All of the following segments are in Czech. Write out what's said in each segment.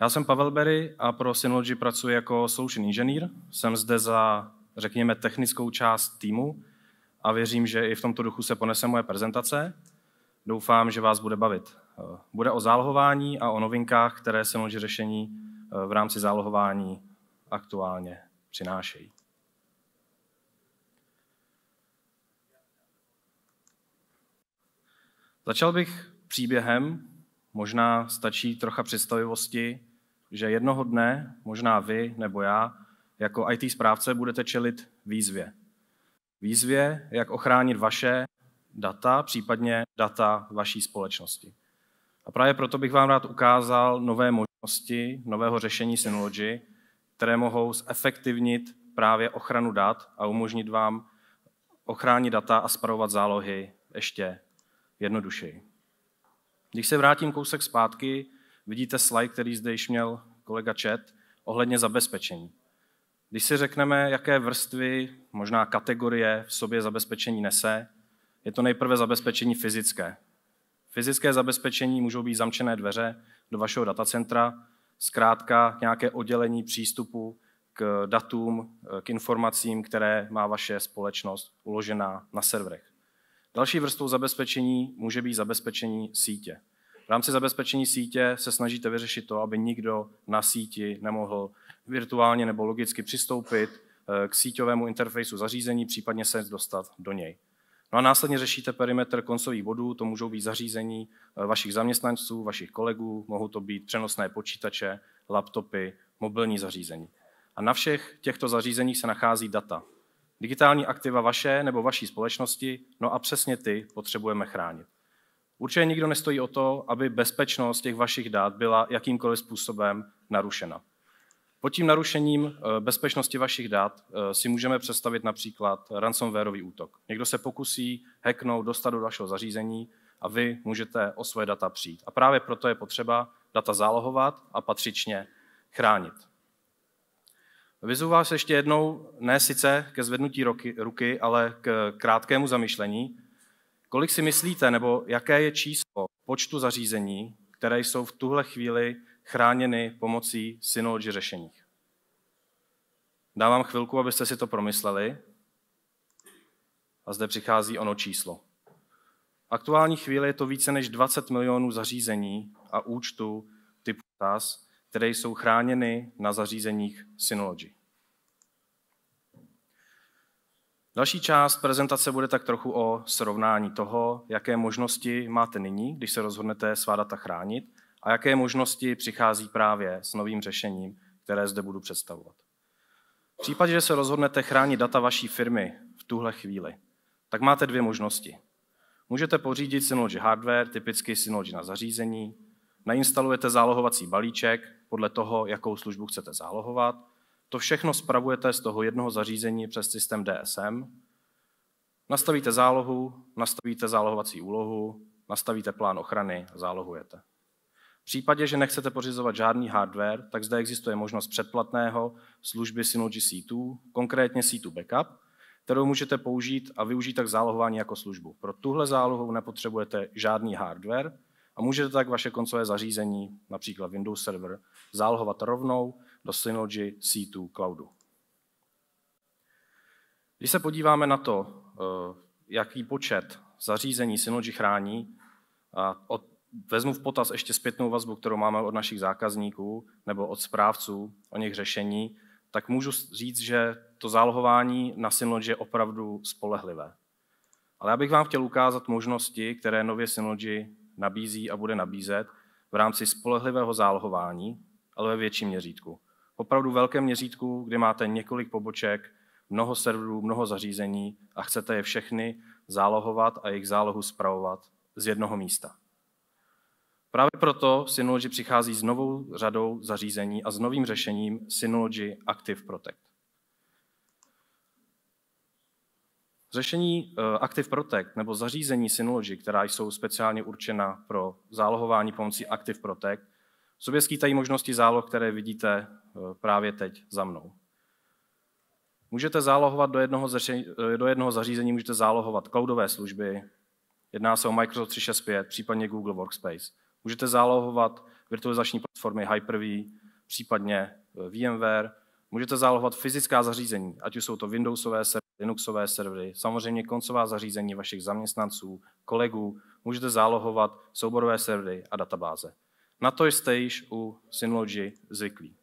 Já jsem Pavel Berry a pro Synology pracuji jako solution inženýr. Jsem zde za, řekněme, technickou část týmu a věřím, že i v tomto duchu se ponese moje prezentace. Doufám, že vás bude bavit. Bude o zálohování a o novinkách, které Synology řešení eh, v rámci zálohování aktuálně přinášejí. Začal bych příběhem, možná stačí trocha představivosti že jednoho dne, možná vy nebo já, jako IT správce budete čelit výzvě. Výzvě, jak ochránit vaše data, případně data vaší společnosti. A právě proto bych vám rád ukázal nové možnosti, nového řešení Synology, které mohou zefektivnit právě ochranu dat a umožnit vám ochránit data a spravovat zálohy ještě jednodušeji. Když se vrátím kousek zpátky, vidíte slide, který zde již měl kolega Čet, ohledně zabezpečení. Když si řekneme, jaké vrstvy, možná kategorie v sobě zabezpečení nese, je to nejprve zabezpečení fyzické. Fyzické zabezpečení můžou být zamčené dveře do vašeho datacentra, zkrátka nějaké oddělení přístupu k datům, k informacím, které má vaše společnost uložená na serverech. Další vrstvou zabezpečení může být zabezpečení sítě. V rámci zabezpečení sítě se snažíte vyřešit to, aby nikdo na síti nemohl virtuálně nebo logicky přistoupit eh, k síťovému interfejsu zařízení, případně se dostat do něj. No a následně řešíte perimetr koncových bodů, to můžou být zařízení eh, vašich zaměstnanců, vašich kolegů, mohou to být přenosné počítače, laptopy, mobilní zařízení. A na všech těchto zařízeních se nachází data. Digitální aktiva vaše nebo vaší společnosti, no a přesně ty potřebujeme chránit. Určitě nikdo nestojí o to, aby bezpečnost těch vašich dát byla jakýmkoliv způsobem narušena. Pod tím narušením eh, bezpečnosti vašich dat eh, si můžeme představit například ransomwareový útok. Někdo se pokusí hacknout, dostat do vašeho zařízení a vy můžete o svoje data přijít. A právě proto je potřeba data zálohovat a patřičně chránit. Vyzvu vás ještě jednou, ne sice ke zvednutí ruky, ale k krátkému zamyšlení, Kolik si myslíte, nebo jaké je číslo počtu zařízení, které jsou v tuhle chvíli chráněny pomocí Synology řešení? Dávám chvilku, abyste si to promysleli. A zde přichází ono číslo. V aktuální chvíli je to více než 20 milionů zařízení a účtů typu TAS, které jsou chráněny na zařízeních Synology. Další část prezentace bude tak trochu o srovnání toho, jaké možnosti máte nyní, když se rozhodnete svá data chránit a jaké možnosti přichází právě s novým řešením, které zde budu představovat. V případě, že se rozhodnete chránit data vaší firmy v tuhle chvíli, tak máte dvě možnosti. Můžete pořídit Synology hardware, typicky Synology na zařízení, nainstalujete zálohovací balíček podle toho, jakou službu chcete zálohovat, to všechno spravujete z toho jednoho zařízení přes systém DSM. Nastavíte zálohu, nastavíte zálohovací úlohu, nastavíte plán ochrany a zálohujete. V případě, že nechcete pořizovat žádný hardware, tak zde existuje možnost předplatného služby Synology C2, konkrétně C2 Backup, kterou můžete použít a využít tak zálohování jako službu. Pro tuhle zálohu nepotřebujete žádný hardware, a můžete tak vaše koncové zařízení, například Windows Server, zálohovat rovnou do Synology C2 Cloudu. Když se podíváme na to, eh, jaký počet zařízení Synology chrání, a od, vezmu v potaz ještě zpětnou vazbu, kterou máme od našich zákazníků nebo od správců o něch řešení, tak můžu říct, že to zálohování na Synology je opravdu spolehlivé. Ale já bych vám chtěl ukázat možnosti, které nově Synology nabízí a bude nabízet v rámci spolehlivého zálohování, ale ve větším měřítku. Opravdu velkém měřítku, kde máte několik poboček, mnoho serverů, mnoho zařízení a chcete je všechny zálohovat a jejich zálohu zpravovat z jednoho místa. Právě proto Synology přichází s novou řadou zařízení a s novým řešením Synology Active Protect. Řešení eh, Active Protect nebo zařízení Synology, která jsou speciálně určena pro zálohování pomocí Active Protect, sobě skýtají možnosti záloh, které vidíte eh, právě teď za mnou. Můžete zálohovat do jednoho, zaři- eh, do jednoho zařízení, můžete zálohovat cloudové služby, jedná se o Microsoft 365, případně Google Workspace. Můžete zálohovat virtualizační platformy Hyper-V, případně VMware. Můžete zálohovat fyzická zařízení, ať už jsou to Windowsové servery, Linuxové servery, samozřejmě koncová zařízení vašich zaměstnanců, kolegů, můžete zálohovat souborové servery a databáze. Na to jste již u Synology zvyklí.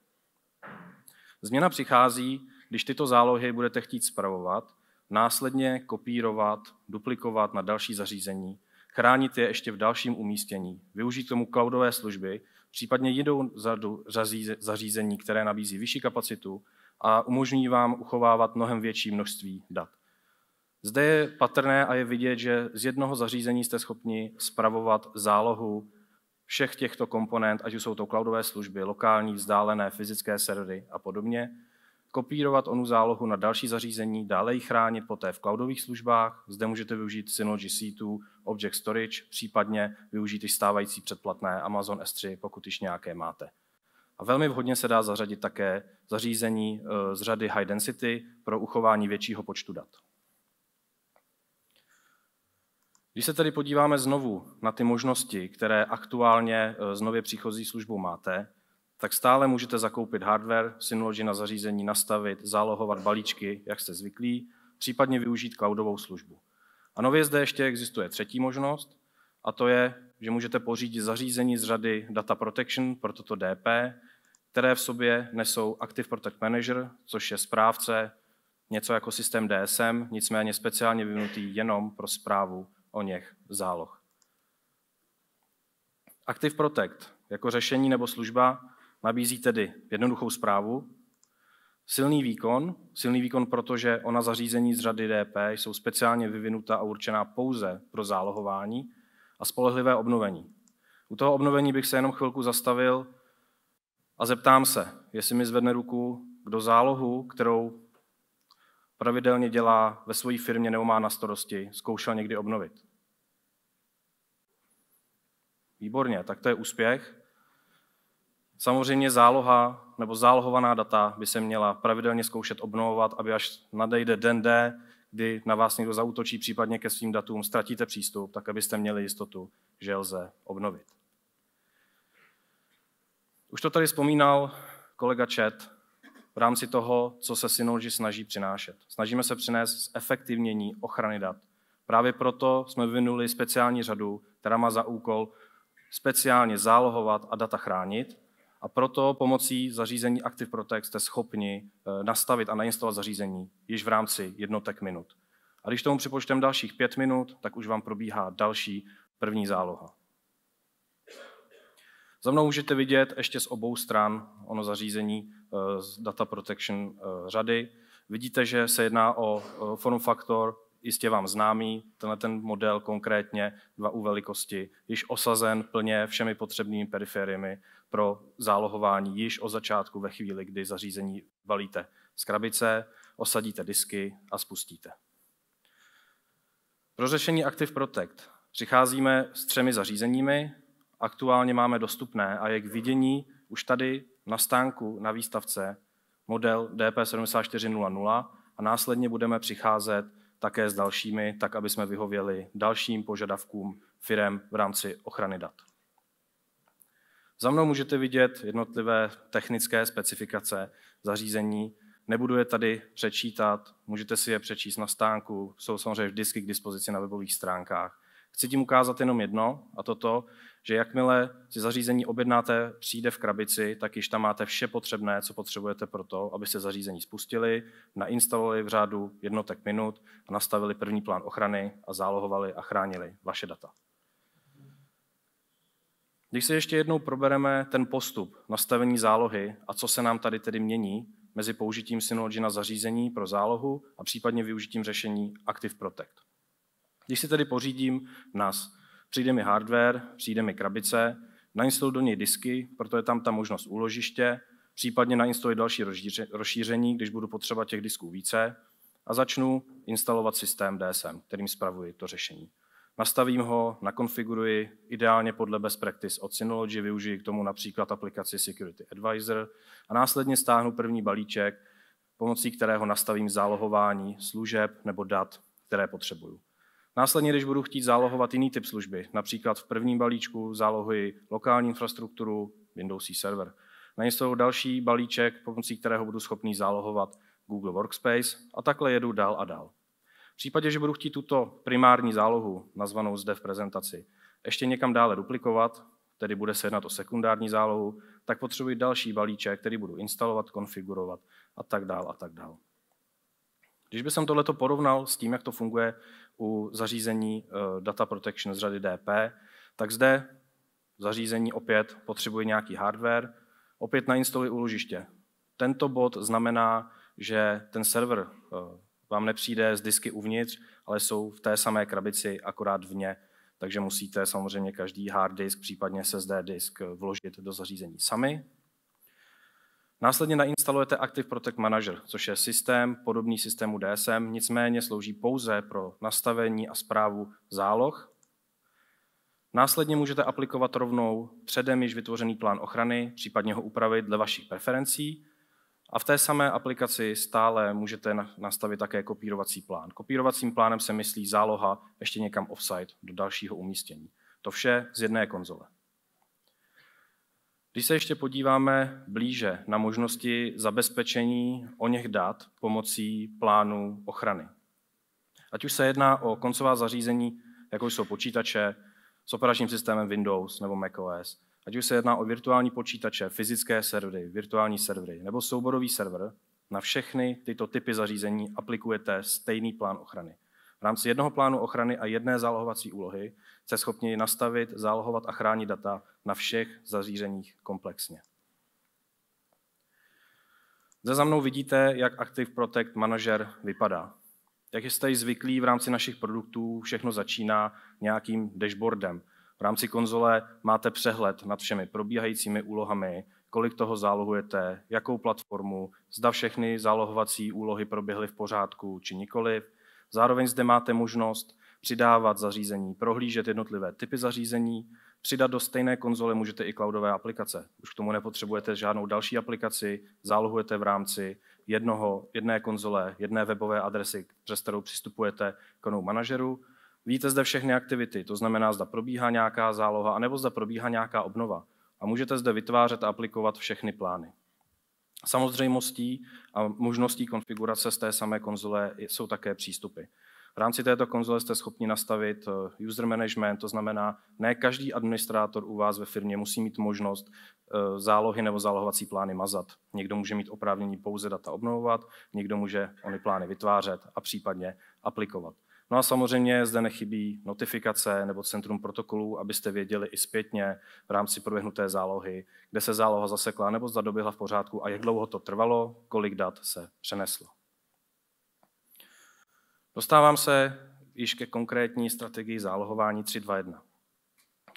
Změna přichází, když tyto zálohy budete chtít spravovat, následně kopírovat, duplikovat na další zařízení, chránit je ještě v dalším umístění, využít tomu cloudové služby, případně jinou zařízení, které nabízí vyšší kapacitu a umožní vám uchovávat mnohem větší množství dat. Zde je patrné a je vidět, že z jednoho zařízení jste schopni spravovat zálohu všech těchto komponent, ať už jsou to cloudové služby, lokální, vzdálené, fyzické servery a podobně, kopírovat onu zálohu na další zařízení, dále ji chránit poté v cloudových službách. Zde můžete využít Synology C2, Object Storage, případně využít i stávající předplatné Amazon S3, pokud již nějaké máte. A velmi vhodně se dá zařadit také zařízení eh, z řady high density pro uchování většího počtu dat. Když se tedy podíváme znovu na ty možnosti, které aktuálně z eh, nově příchozí službou máte, tak stále můžete zakoupit hardware, Synology na zařízení nastavit, zálohovat balíčky, jak jste zvyklí, případně využít cloudovou službu. A nově zde ještě existuje třetí možnost, a to je, že můžete pořídit zařízení z řady Data Protection proto to DP které v sobě nesou Active Protect Manager, což je správce, něco jako systém DSM, nicméně speciálně vyvinutý jenom pro zprávu o něch záloh. Active Protect jako řešení nebo služba nabízí tedy jednoduchou zprávu, silný výkon, silný výkon, protože ona zařízení z řady DP jsou speciálně vyvinuta a určená pouze pro zálohování a spolehlivé obnovení. U toho obnovení bych se jenom chvilku zastavil, a zeptám se, jestli mi zvedne ruku, kdo zálohu, kterou pravidelně dělá ve své firmě nebo má na starosti, zkoušel někdy obnovit. Výborně, tak to je úspěch. Samozřejmě záloha nebo zálohovaná data by se měla pravidelně zkoušet obnovovat, aby až nadejde den D, kdy na vás někdo zautočí, případně ke svým datům ztratíte přístup, tak abyste měli jistotu, že lze obnovit. Už to tady vzpomínal kolega Čet v rámci toho, co se Synology snaží přinášet. Snažíme se přinést efektivnění ochrany dat. Právě proto jsme vyvinuli speciální řadu, která má za úkol speciálně zálohovat a data chránit. A proto pomocí zařízení Active Protect jste schopni eh, nastavit a nainstalovat zařízení již v rámci jednotek minut. A když tomu připočteme dalších pět minut, tak už vám probíhá další první záloha. Za mnou můžete vidět ještě z obou stran ono zařízení eh, z Data Protection eh, řady. Vidíte, že se jedná o eh, form faktor, jistě vám známý, tenhle ten model konkrétně, dva u velikosti, již osazen plně všemi potřebnými periferiemi pro zálohování již o začátku ve chvíli, kdy zařízení valíte z krabice, osadíte disky a spustíte. Pro řešení Active Protect přicházíme s třemi zařízeními, aktuálně máme dostupné a je k vidění už tady na stánku na výstavce model DP7400 a následně budeme přicházet také s dalšími, tak aby jsme vyhověli dalším požadavkům firem v rámci ochrany dat. Za mnou můžete vidět jednotlivé technické specifikace zařízení. Nebudu je tady přečítat, můžete si je přečíst na stánku, jsou samozřejmě vždycky k dispozici na webových stránkách. Chci tím ukázat jenom jedno, a toto, že jakmile si zařízení objednáte, přijde v krabici, tak již tam máte vše potřebné, co potřebujete pro to, aby se zařízení spustili, nainstalovali v řádu jednotek minut a nastavili první plán ochrany a zálohovali a chránili vaše data. Když se ještě jednou probereme ten postup nastavení zálohy a co se nám tady tedy mění mezi použitím Synology na zařízení pro zálohu a případně využitím řešení Active Protect. Když si tedy pořídím NAS, Přijde mi hardware, přijde mi krabice, nainstaluji do něj disky, proto je tam ta možnost úložiště, případně nainstaluji další rozšíření, když budu potřeba těch disků více, a začnu instalovat systém DSM, kterým spravuji to řešení. Nastavím ho, nakonfiguruji, ideálně podle best practice od Synology, využiji k tomu například aplikaci Security Advisor a následně stáhnu první balíček, pomocí kterého nastavím zálohování služeb nebo dat, které potřebuju. Následně, když budu chtít zálohovat jiný typ služby, například v prvním balíčku zálohuji lokální infrastrukturu, Windows server. jsou další balíček, pomocí kterého budu schopný zálohovat Google Workspace a takhle jedu dál a dál. V případě, že budu chtít tuto primární zálohu, nazvanou zde v prezentaci, ještě někam dále duplikovat, tedy bude se jednat o sekundární zálohu, tak potřebuji další balíček, který budu instalovat, konfigurovat a tak dál a tak dál. Když bych tohleto porovnal s tím, jak to funguje u zařízení eh, Data Protection z řady DP, tak zde zařízení opět potřebuje nějaký hardware, opět nainstaluji úložiště. Tento bod znamená, že ten server eh, vám nepřijde z disky uvnitř, ale jsou v té samé krabici, akorát vně, takže musíte samozřejmě každý hard disk, případně SSD disk eh, vložit do zařízení sami. Následně nainstalujete Active Protect Manager, což je systém podobný systému DSM, nicméně slouží pouze pro nastavení a zprávu záloh. Následně můžete aplikovat rovnou předem již vytvořený plán ochrany, případně ho upravit dle vašich preferencí. A v té samé aplikaci stále můžete nastavit také kopírovací plán. Kopírovacím plánem se myslí záloha ještě někam offsite do dalšího umístění. To vše z jedné konzole. Když se ještě podíváme blíže na možnosti zabezpečení o něch dat pomocí plánu ochrany. Ať už se jedná o koncová zařízení, jako jsou počítače s operačním systémem Windows nebo macOS, ať už se jedná o virtuální počítače, fyzické servery, virtuální servery nebo souborový server, na všechny tyto typy zařízení aplikujete stejný plán ochrany. V rámci jednoho plánu ochrany a jedné zálohovací úlohy se schopni nastavit, zálohovat a chránit data na všech zařízeních komplexně. Zde za mnou vidíte, jak Active Protect Manager vypadá. Jak jste ji zvyklí, v rámci našich produktů všechno začíná nějakým dashboardem. V rámci konzole máte přehled nad všemi probíhajícími úlohami, kolik toho zálohujete, jakou platformu, zda všechny zálohovací úlohy proběhly v pořádku či nikoliv. Zároveň zde máte možnost přidávat zařízení, prohlížet jednotlivé typy zařízení, přidat do stejné konzole můžete i cloudové aplikace. Už k tomu nepotřebujete žádnou další aplikaci, zálohujete v rámci jednoho, jedné konzole, jedné webové adresy, přes kterou přistupujete k onou manažeru. Víte zde všechny aktivity, to znamená, zda probíhá nějaká záloha, anebo zda probíhá nějaká obnova. A můžete zde vytvářet a aplikovat všechny plány. Samozřejmostí a možností konfigurace z té samé konzole jsou také přístupy. V rámci této konzole jste schopni nastavit eh, user management, to znamená, ne každý administrátor u vás ve firmě musí mít možnost eh, zálohy nebo zálohovací plány mazat. Někdo může mít oprávnění pouze data obnovovat, někdo může ony plány vytvářet a případně aplikovat. No a samozřejmě zde nechybí notifikace nebo centrum protokolů, abyste věděli i zpětně v rámci proběhnuté zálohy, kde se záloha zasekla nebo zda doběhla v pořádku a jak dlouho to trvalo, kolik dat se přeneslo. Dostávám se již ke konkrétní strategii zálohování 3.2.1.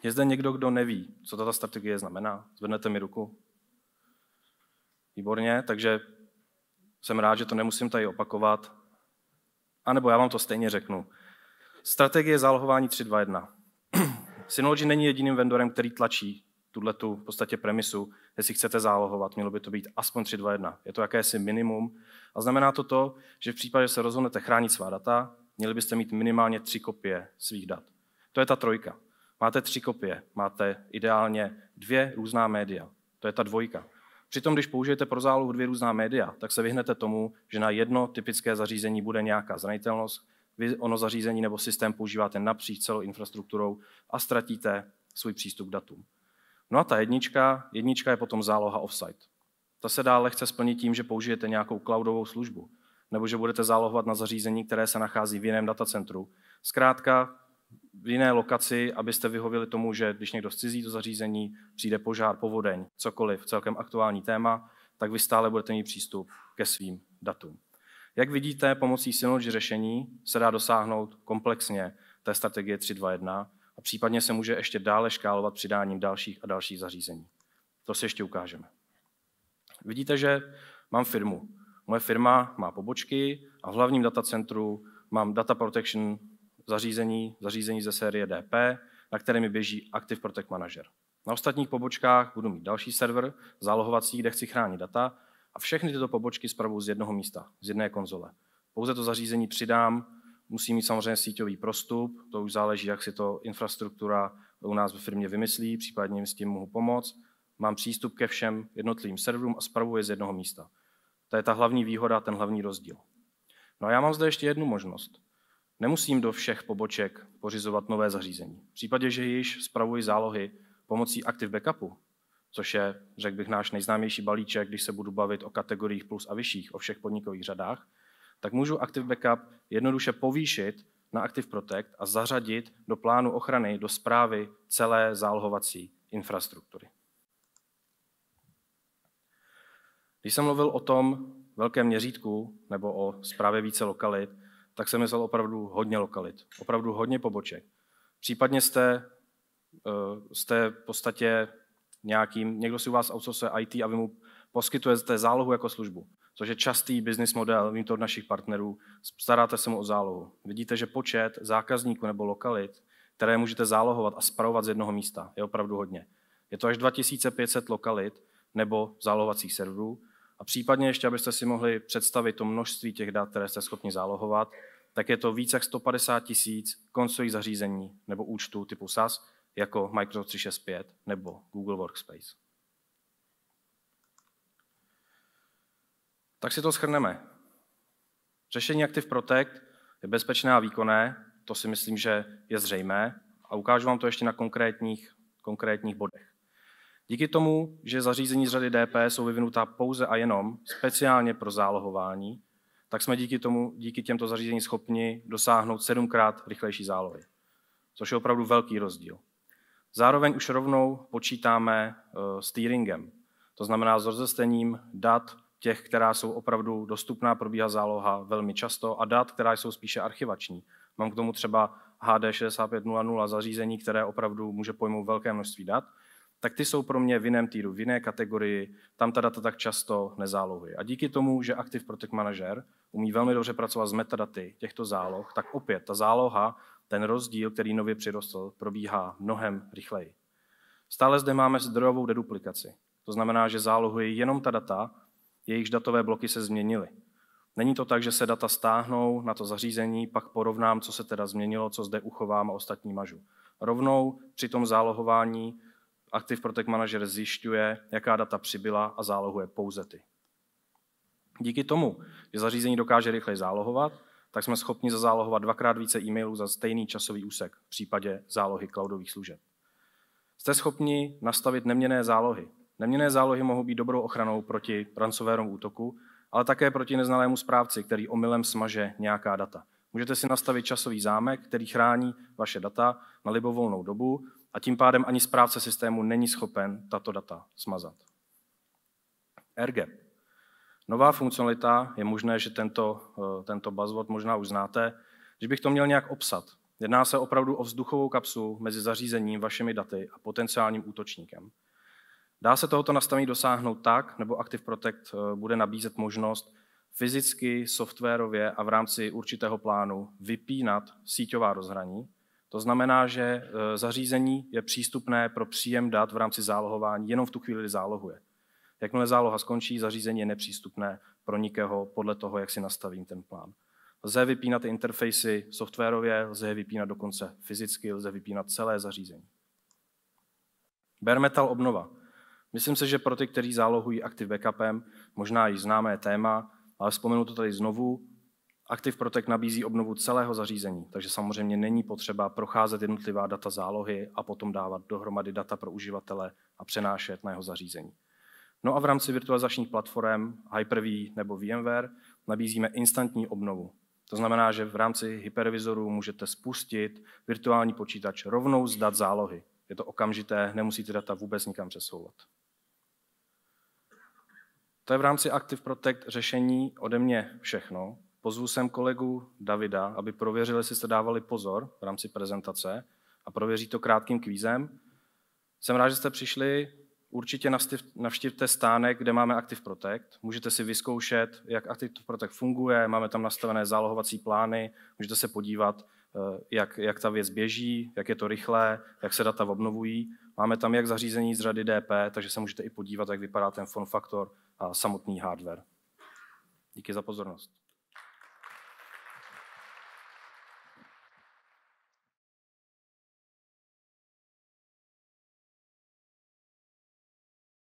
Je zde někdo, kdo neví, co tato strategie znamená? Zvednete mi ruku? Výborně, takže jsem rád, že to nemusím tady opakovat. A nebo já vám to stejně řeknu. Strategie zálohování 3.2.1. Synology není jediným vendorem, který tlačí tuhle tu v podstatě premisu, jestli chcete zálohovat, mělo by to být aspoň 3.2.1. Je to jakési minimum a znamená to to, že v případě, že se rozhodnete chránit svá data, měli byste mít minimálně tři kopie svých dat. To je ta trojka. Máte tři kopie, máte ideálně dvě různá média. To je ta dvojka. Přitom, když použijete pro zálohu dvě různá média, tak se vyhnete tomu, že na jedno typické zařízení bude nějaká zranitelnost, vy ono zařízení nebo systém používáte napříč celou infrastrukturou a ztratíte svůj přístup k datům. No a ta jednička, jednička je potom záloha offsite. Ta se dá lehce splnit tím, že použijete nějakou cloudovou službu, nebo že budete zálohovat na zařízení, které se nachází v jiném datacentru. Zkrátka v jiné lokaci, abyste vyhověli tomu, že když někdo zcizí to zařízení, přijde požár, povodeň, cokoliv, celkem aktuální téma, tak vy stále budete mít přístup ke svým datům. Jak vidíte, pomocí Synology řešení se dá dosáhnout komplexně té strategie 321, a případně se může ještě dále škálovat přidáním dalších a dalších zařízení. To si ještě ukážeme. Vidíte, že mám firmu. Moje firma má pobočky a v hlavním datacentru mám data protection zařízení, zařízení ze série DP, na které mi běží Active Protect Manager. Na ostatních pobočkách budu mít další server, zálohovací, kde chci chránit data a všechny tyto pobočky spravuju z jednoho místa, z jedné konzole. Pouze to zařízení přidám Musí mít samozřejmě síťový prostup, to už záleží, jak si to infrastruktura u nás ve firmě vymyslí, případně jim s tím mohu pomoct. Mám přístup ke všem jednotlivým serverům a spravuji je z jednoho místa. To je ta hlavní výhoda, ten hlavní rozdíl. No a já mám zde ještě jednu možnost. Nemusím do všech poboček pořizovat nové zařízení. V případě, že již zpravuji zálohy pomocí Active Backupu, což je, řekl bych, náš nejznámější balíček, když se budu bavit o kategoriích plus a vyšších, o všech podnikových řadách, tak můžu Active Backup jednoduše povýšit na Active Protect a zařadit do plánu ochrany, do zprávy celé zálohovací infrastruktury. Když jsem mluvil o tom velkém měřítku nebo o zprávě více lokalit, tak jsem myslel opravdu hodně lokalit, opravdu hodně poboček. Případně jste, eh, jste v podstatě nějakým, někdo si u vás outsourcuje IT a vy mu poskytujete zálohu jako službu což je častý business model, vím to od našich partnerů, staráte se mu o zálohu. Vidíte, že počet zákazníků nebo lokalit, které můžete zálohovat a spravovat z jednoho místa, je opravdu hodně. Je to až 2500 lokalit nebo zálohovacích serverů a případně ještě, abyste si mohli představit to množství těch dat, které jste schopni zálohovat, tak je to více jak 150 tisíc koncových zařízení nebo účtů typu SaaS, jako Microsoft 365 nebo Google Workspace. Tak si to schrneme. Řešení Active Protect je bezpečné a výkonné, to si myslím, že je zřejmé a ukážu vám to ještě na konkrétních, konkrétních bodech. Díky tomu, že zařízení z řady DP jsou vyvinutá pouze a jenom speciálně pro zálohování, tak jsme díky, tomu, díky těmto zařízení schopni dosáhnout sedmkrát rychlejší zálohy, což je opravdu velký rozdíl. Zároveň už rovnou počítáme uh, steeringem, to znamená s rozestením dat těch, která jsou opravdu dostupná, probíhá záloha velmi často a dat, která jsou spíše archivační. Mám k tomu třeba HD 6500 zařízení, které opravdu může pojmout velké množství dat, tak ty jsou pro mě v jiném týru, v jiné kategorii, tam ta data tak často nezálohy. A díky tomu, že Active Protect Manager umí velmi dobře pracovat s metadaty těchto záloh, tak opět ta záloha, ten rozdíl, který nově přirostl, probíhá mnohem rychleji. Stále zde máme zdrojovou deduplikaci. To znamená, že zálohuje jenom ta data, jejichž datové bloky se změnily. Není to tak, že se data stáhnou na to zařízení, pak porovnám, co se teda změnilo, co zde uchovám a ostatní mažu. Rovnou při tom zálohování Active Protect Manager zjišťuje, jaká data přibyla a zálohuje pouze ty. Díky tomu, že zařízení dokáže rychle zálohovat, tak jsme schopni zazálohovat dvakrát více e-mailů za stejný časový úsek v případě zálohy cloudových služeb. Jste schopni nastavit neměné zálohy, Neměné zálohy mohou být dobrou ochranou proti ransomwareovému útoku, ale také proti neznalému správci, který omylem smaže nějaká data. Můžete si nastavit časový zámek, který chrání vaše data na libovolnou dobu a tím pádem ani správce systému není schopen tato data smazat. RG, e Nová funkcionalita, je možné, že tento, eh, tento buzzword možná už znáte, že bych to měl nějak obsat. Jedná se opravdu o vzduchovou kapsu mezi zařízením, vašimi daty a potenciálním útočníkem. Dá se tohoto nastavení dosáhnout tak, nebo Active Protect eh, bude nabízet možnost fyzicky, softwarově a v rámci určitého plánu vypínat síťová rozhraní. To znamená, že eh, zařízení je přístupné pro příjem dat v rámci zálohování jenom v tu chvíli, kdy zálohuje. Jakmile záloha skončí, zařízení je nepřístupné pro nikého podle toho, jak si nastavím ten plán. Lze vypínat interfejsy softwarově, lze je vypínat dokonce fyzicky, lze vypínat celé zařízení. Bare metal obnova. Myslím se, že pro ty, kteří zálohují Active Backupem, možná již známé téma, ale vzpomenu to tady znovu, Active Protect nabízí obnovu celého zařízení, takže samozřejmě není potřeba procházet jednotlivá data zálohy a potom dávat dohromady data pro uživatele a přenášet na jeho zařízení. No a v rámci virtualizačních platform Hyper-V nebo VMware nabízíme instantní obnovu. To znamená, že v rámci hypervizoru můžete spustit virtuální počítač rovnou z dat zálohy. Je to okamžité, nemusíte data vůbec nikam přesouvat. To je v rámci Active Protect řešení ode mě všechno. Pozvu sem kolegu Davida, aby prověřili, jestli jste dávali pozor v rámci prezentace a prověří to krátkým kvízem. Jsem rád, že jste přišli. Určitě navštivte stánek, kde máme Active Protect. Můžete si vyzkoušet, jak Active Protect funguje, máme tam nastavené zálohovací plány, můžete se podívat, Eh, jak, jak ta věc běží, jak je to rychlé, jak se data obnovují. Máme tam jak zařízení z řady DP, takže se můžete i podívat, jak vypadá ten form faktor a samotný hardware. Díky za pozornost.